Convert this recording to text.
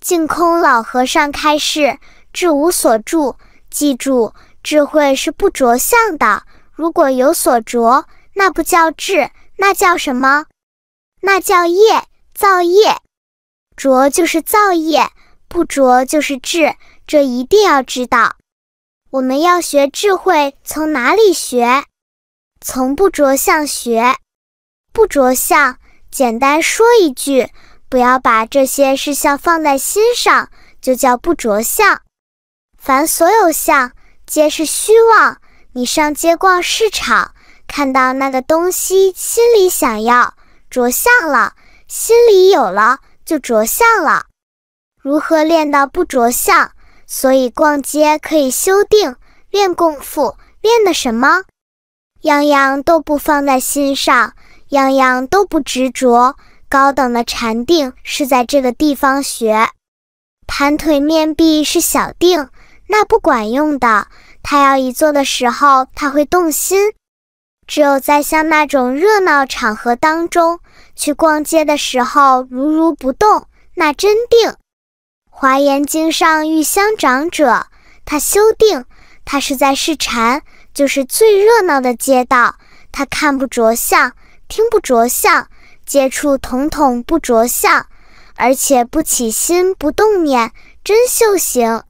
净空老和尚开示：智无所住。记住，智慧是不着相的。如果有所着，那不叫智，那叫什么？那叫业，造业。着就是造业，不着就是智。这一定要知道。我们要学智慧，从哪里学？从不着相学。不着相，简单说一句。不要把这些事项放在心上，就叫不着相。凡所有相，皆是虚妄。你上街逛市场，看到那个东西，心里想要，着相了；心里有了，就着相了。如何练到不着相？所以逛街可以修定，练功夫，练的什么？样样都不放在心上，样样都不执着。高等的禅定是在这个地方学，盘腿面壁是小定，那不管用的。他要一坐的时候，他会动心。只有在像那种热闹场合当中，去逛街的时候，如如不动，那真定。华严经上玉香长者，他修定，他是在试禅，就是最热闹的街道，他看不着相，听不着相。接触统统不着相，而且不起心不动念，真修行。